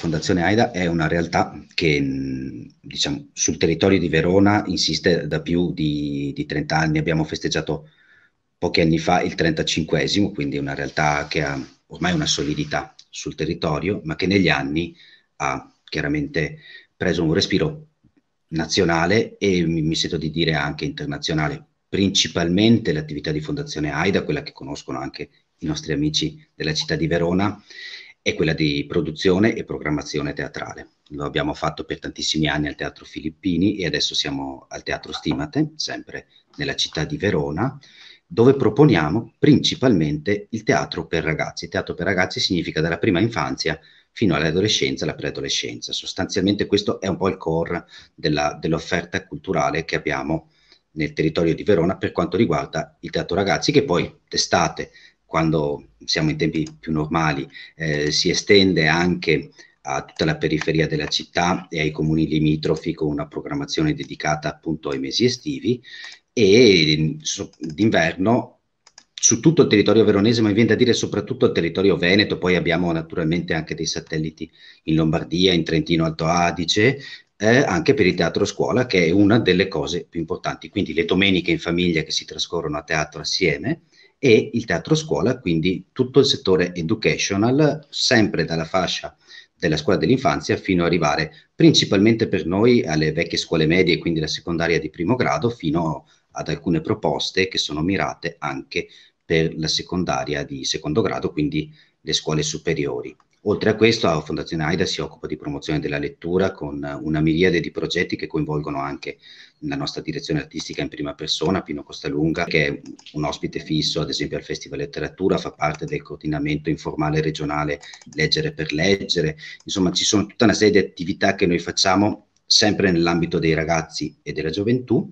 Fondazione AIDA è una realtà che diciamo, sul territorio di Verona insiste da più di, di, 30 anni. Abbiamo festeggiato pochi anni fa il 35esimo, quindi una realtà che ha ormai una solidità sul territorio, ma che negli anni ha chiaramente preso un respiro nazionale e mi, mi sento di dire anche internazionale. Principalmente l'attività di Fondazione AIDA, quella che conoscono anche i nostri amici della città di Verona, è quella di produzione e programmazione teatrale. Lo abbiamo fatto per tantissimi anni al Teatro Filippini e adesso siamo al Teatro Stimate, sempre nella città di Verona, dove proponiamo principalmente il teatro per ragazzi. Il teatro per ragazzi significa dalla prima infanzia fino all'adolescenza e alla preadolescenza. Sostanzialmente questo è un po' il core della, dell'offerta culturale che abbiamo nel territorio di Verona per quanto riguarda il teatro ragazzi, che poi d'estate quando siamo in tempi più normali, eh, si estende anche a tutta la periferia della città e ai comuni limitrofi con una programmazione dedicata appunto ai mesi estivi e d'inverno su tutto il territorio veronese, ma mi viene da dire soprattutto il territorio veneto, poi abbiamo naturalmente anche dei satelliti in Lombardia, in Trentino Alto Adige, eh, anche per il teatro scuola, che è una delle cose più importanti. Quindi le domeniche in famiglia che si trascorrono a teatro assieme, e il teatro scuola, quindi tutto il settore educational, sempre dalla fascia della scuola dell'infanzia fino ad arrivare principalmente per noi alle vecchie scuole medie, quindi la secondaria di primo grado, fino ad alcune proposte che sono mirate anche per la secondaria di secondo grado, quindi le scuole superiori. Oltre a questo, la Fondazione AIDA si occupa di promozione della lettura con una miriade di progetti che coinvolgono anche la nostra direzione artistica in prima persona, Pino Costalunga, che è un ospite fisso, ad esempio al Festival Letteratura, fa parte del coordinamento informale regionale Leggere per Leggere. Insomma, ci sono tutta una serie di attività che noi facciamo sempre nell'ambito dei ragazzi e della gioventù,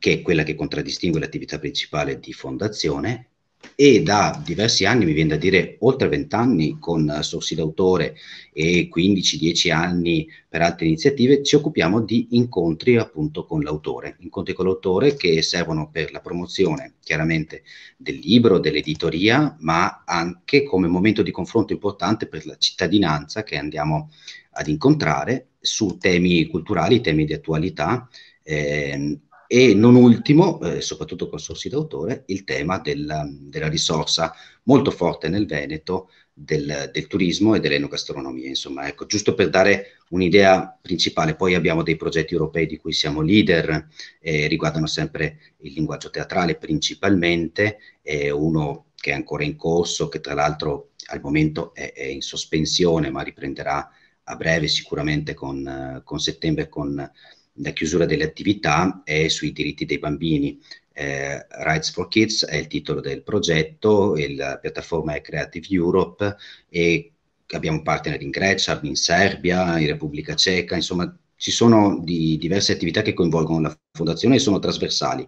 che è quella che contraddistingue l'attività principale di fondazione, e da diversi anni, mi viene da dire oltre 20 anni con eh, Sorsi d'autore e 15-10 anni per altre iniziative, ci occupiamo di incontri appunto con l'autore, incontri con l'autore che servono per la promozione chiaramente del libro, dell'editoria, ma anche come momento di confronto importante per la cittadinanza che andiamo ad incontrare su temi culturali, temi di attualità, eh, e non ultimo, eh, soprattutto con sorsi d'autore, il tema della, della risorsa molto forte nel Veneto del, del, turismo e dell'enogastronomia. Insomma, ecco, giusto per dare un'idea principale, poi abbiamo dei progetti europei di cui siamo leader, eh, riguardano sempre il linguaggio teatrale principalmente, è uno che è ancora in corso, che tra l'altro al momento è, è in sospensione, ma riprenderà a breve sicuramente con, con settembre con la chiusura delle attività è sui diritti dei bambini. Eh, Rights for Kids è il titolo del progetto, la piattaforma è Creative Europe e abbiamo partner in Grecia, in Serbia, in Repubblica Ceca, insomma ci sono di diverse attività che coinvolgono la fondazione e sono trasversali.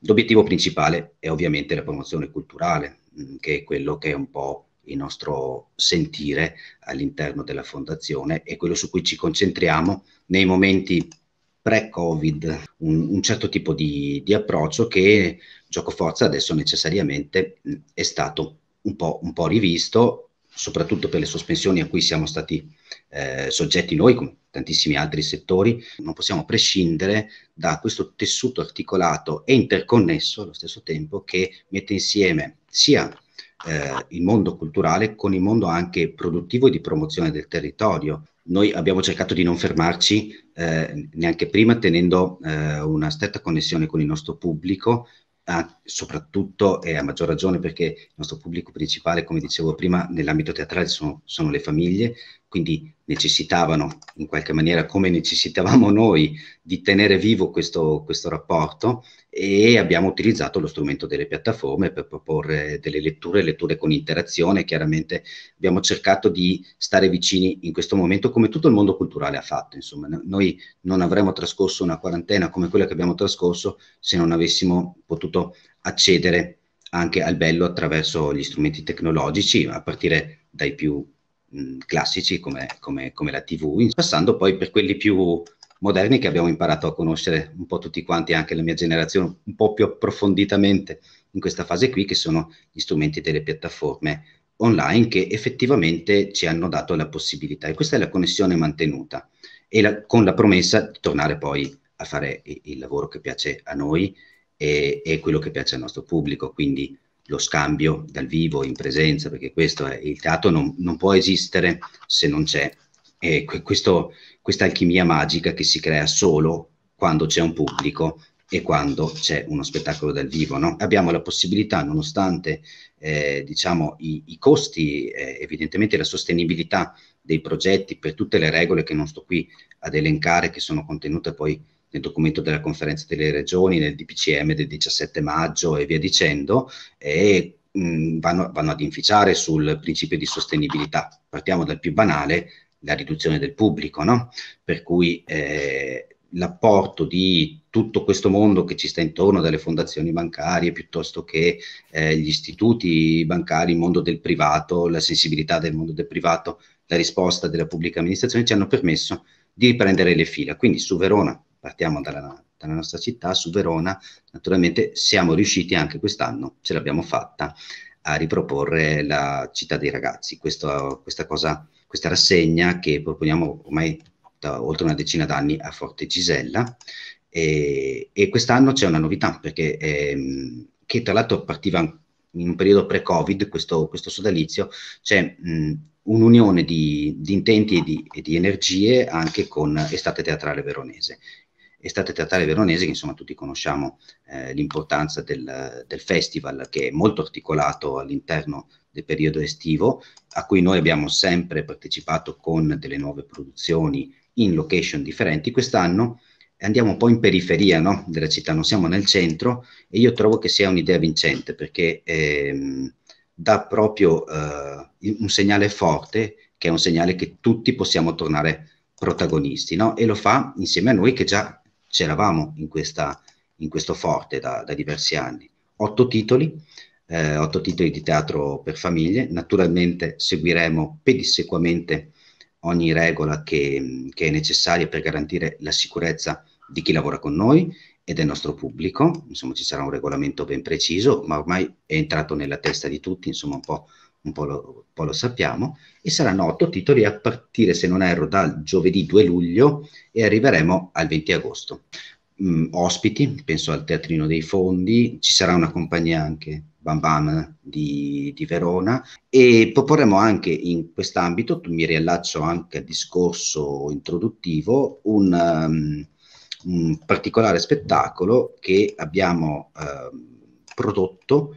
L'obiettivo principale è ovviamente la promozione culturale, mm, che è quello che è un po' il nostro sentire all'interno della fondazione e quello su cui ci concentriamo nei momenti pre-Covid un, un certo tipo di, di, approccio che gioco forza adesso necessariamente mm, è stato un po', un po rivisto, soprattutto per le sospensioni a cui siamo stati eh, soggetti noi, come tantissimi altri settori, non possiamo prescindere da questo tessuto articolato e interconnesso allo stesso tempo che mette insieme sia eh, il mondo culturale con il mondo anche produttivo e di promozione del territorio. Noi abbiamo cercato di non fermarci eh, neanche prima tenendo eh, una stretta connessione con il nostro pubblico, a, soprattutto e a maggior ragione perché il nostro pubblico principale, come dicevo prima, nell'ambito teatrale sono, sono le famiglie, quindi necessitavano in qualche maniera, come necessitavamo noi, di tenere vivo questo, questo, rapporto e abbiamo utilizzato lo strumento delle piattaforme per proporre delle letture, letture con interazione, chiaramente abbiamo cercato di stare vicini in questo momento come tutto il mondo culturale ha fatto, insomma, noi non avremmo trascorso una quarantena come quella che abbiamo trascorso se non avessimo potuto accedere anche al bello attraverso gli strumenti tecnologici, a partire dai più mh, mm, classici come, come, come, la TV, passando poi per quelli più moderni che abbiamo imparato a conoscere un po' tutti quanti, anche la mia generazione, un po' più approfonditamente in questa fase qui, che sono gli strumenti delle piattaforme online che effettivamente ci hanno dato la possibilità. E questa è la connessione mantenuta e la, con la promessa di tornare poi a fare il, il lavoro che piace a noi e, e quello che piace al nostro pubblico. Quindi lo scambio dal vivo, in presenza, perché questo è il teatro, non, non può esistere se non c'è e questo, questa alchimia magica che si crea solo quando c'è un pubblico e quando c'è uno spettacolo dal vivo. No? Abbiamo la possibilità, nonostante eh, diciamo, i, i, costi, eh, evidentemente la sostenibilità dei progetti per tutte le regole che non sto qui ad elencare, che sono contenute poi nel documento della conferenza delle regioni, nel DPCM del 17 maggio e via dicendo, e mh, vanno, vanno ad inficiare sul principio di sostenibilità. Partiamo dal più banale, la riduzione del pubblico, no? per cui eh, l'apporto di tutto questo mondo che ci sta intorno, dalle fondazioni bancarie piuttosto che eh, gli istituti bancari, il mondo del privato, la sensibilità del mondo del privato, la risposta della pubblica amministrazione ci hanno permesso di riprendere le fila. Quindi su Verona partiamo dalla, dalla nostra città, su Verona, naturalmente siamo riusciti anche quest'anno, ce l'abbiamo fatta, a riproporre la città dei ragazzi, Questo, questa, cosa, questa rassegna che proponiamo ormai da oltre una decina d'anni a Forte Gisella e, e quest'anno c'è una novità perché ehm, che tra l'altro partiva in un periodo pre-Covid, questo, questo sodalizio, c'è mh, un'unione di, di intenti e di, e di energie anche con Estate Teatrale Veronese è stata teatrale veronese, che insomma tutti conosciamo eh, l'importanza del, del, festival, che è molto articolato all'interno del periodo estivo, a cui noi abbiamo sempre partecipato con delle nuove produzioni in location differenti. Quest'anno andiamo un po' in periferia no? della città, non siamo nel centro e io trovo che sia un'idea vincente perché ehm, dà proprio eh, un segnale forte, che è un segnale che tutti possiamo tornare protagonisti, no? e lo fa insieme a noi che già c'eravamo in, in, questo forte da, da, diversi anni. Otto titoli, eh, otto titoli di teatro per famiglie, naturalmente seguiremo pedissequamente ogni regola che, che è necessaria per garantire la sicurezza di chi lavora con noi e del nostro pubblico, insomma ci sarà un regolamento ben preciso, ma ormai è entrato nella testa di tutti, insomma un po' un po' lo, un po' lo sappiamo, e saranno otto titoli a partire, se non erro, dal giovedì 2 luglio e arriveremo al 20 agosto. Mm, ospiti, penso al Teatrino dei Fondi, ci sarà una compagnia anche Bam Bam di, di, Verona e proporremo anche in quest'ambito, mi riallaccio anche al discorso introduttivo, un, um, un particolare spettacolo che abbiamo uh, prodotto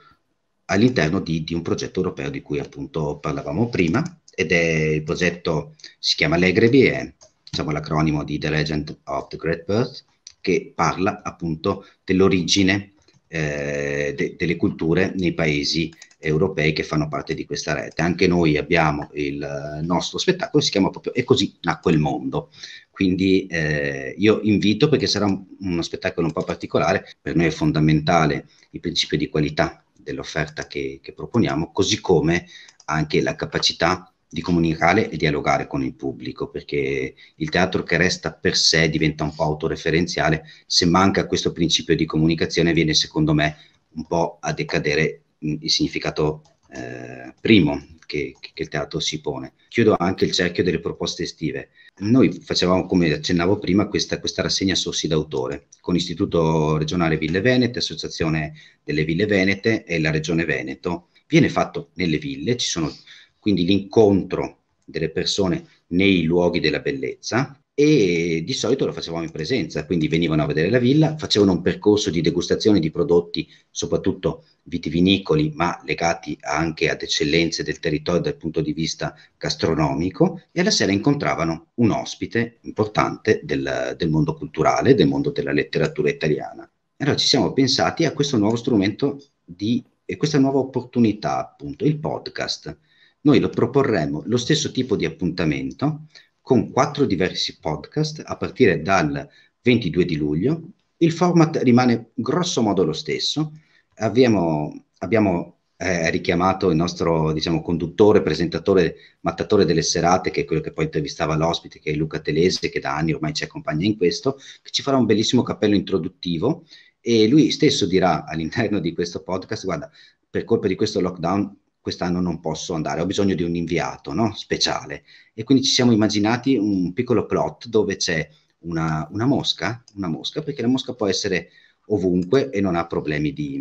all'interno di, di, un progetto europeo di cui appunto parlavamo prima ed è il progetto, si chiama Legrevi, è diciamo, l'acronimo di The Legend of the Great Birth, che parla appunto dell'origine eh, de, delle culture nei paesi europei che fanno parte di questa rete. Anche noi abbiamo il nostro spettacolo, si chiama proprio E così nacque il mondo. Quindi eh, io invito perché sarà uno spettacolo un po' particolare, per noi è fondamentale il principio di qualità dell'offerta che, che proponiamo, così come anche la capacità di comunicare e dialogare con il pubblico, perché il teatro che resta per sé diventa un po' autoreferenziale, se manca questo principio di comunicazione viene secondo me un po' a decadere mm, il significato eh, primo che, che il teatro si pone. Chiudo anche il cerchio delle proposte estive. Noi facevamo, come accennavo prima, questa, questa rassegna Sossi d'autore con Istituto Regionale Ville Venete, Associazione delle Ville Venete e la Regione Veneto. Viene fatto nelle ville, ci sono quindi l'incontro delle persone nei luoghi della bellezza e di solito lo facevamo in presenza, quindi venivano a vedere la villa, facevano un percorso di degustazione di prodotti, soprattutto vitivinicoli, ma legati anche ad eccellenze del territorio dal punto di vista gastronomico, e alla sera incontravano un ospite importante del, del mondo culturale, del mondo della letteratura italiana. Allora ci siamo pensati a questo nuovo strumento di, e questa nuova opportunità, appunto, il podcast. Noi lo proporremo lo stesso tipo di appuntamento, con quattro diversi podcast a partire dal 22 di luglio. Il format rimane grosso modo lo stesso. Abbiamo, abbiamo eh, richiamato il nostro diciamo, conduttore, presentatore, mattatore delle serate, che è quello che poi intervistava l'ospite, che è Luca Telese, che da anni ormai ci accompagna in questo, che ci farà un bellissimo cappello introduttivo e lui stesso dirà all'interno di questo podcast, guarda, per colpa di questo lockdown quest'anno non posso andare, ho bisogno di un inviato no? speciale. E quindi ci siamo immaginati un piccolo plot dove c'è una, una, mosca, una mosca, perché la mosca può essere ovunque e non ha problemi di,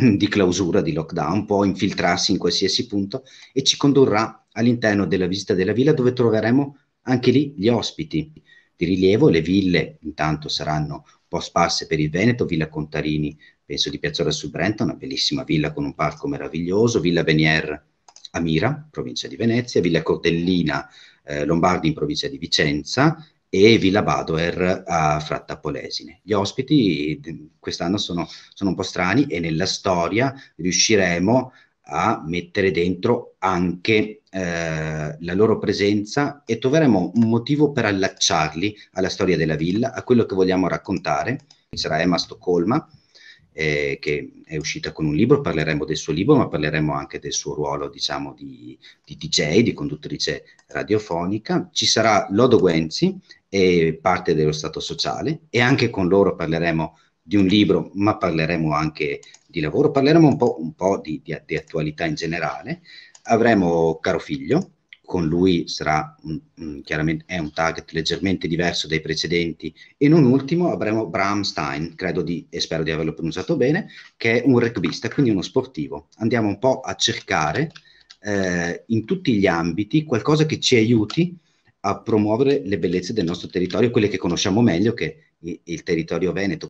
mm, di clausura, di lockdown, può infiltrarsi in qualsiasi punto e ci condurrà all'interno della visita della villa dove troveremo anche lì gli ospiti di rilievo. Le ville intanto saranno un po' sparse per il Veneto, Villa Contarini, penso di Piazzola sul Brenta, una bellissima villa con un parco meraviglioso, Villa Venier a Mira, provincia di Venezia, Villa Cortellina eh, Lombardi in provincia di Vicenza, e Villa Badoer a Frattapolesine. Gli ospiti eh, quest'anno sono, sono, un po' strani e nella storia riusciremo a mettere dentro anche eh, la loro presenza e troveremo un motivo per allacciarli alla storia della villa, a quello che vogliamo raccontare. Ci sarà Emma Stoccolma, eh, che è uscita con un libro, parleremo del suo libro, ma parleremo anche del suo ruolo, diciamo, di, di DJ, di conduttrice radiofonica. Ci sarà Lodo Guenzi e parte dello Stato sociale e anche con loro parleremo di un libro, ma parleremo anche di lavoro, parleremo un po', un po di, di, di attualità in generale avremo caro figlio, con lui sarà un, chiaramente è un target leggermente diverso dai precedenti e non ultimo avremo Bram Stein credo di e spero di averlo pronunciato bene, che è un rugbista, quindi uno sportivo. Andiamo un po' a cercare eh, in tutti gli ambiti qualcosa che ci aiuti a promuovere le bellezze del nostro territorio, quelle che conosciamo meglio che il territorio veneto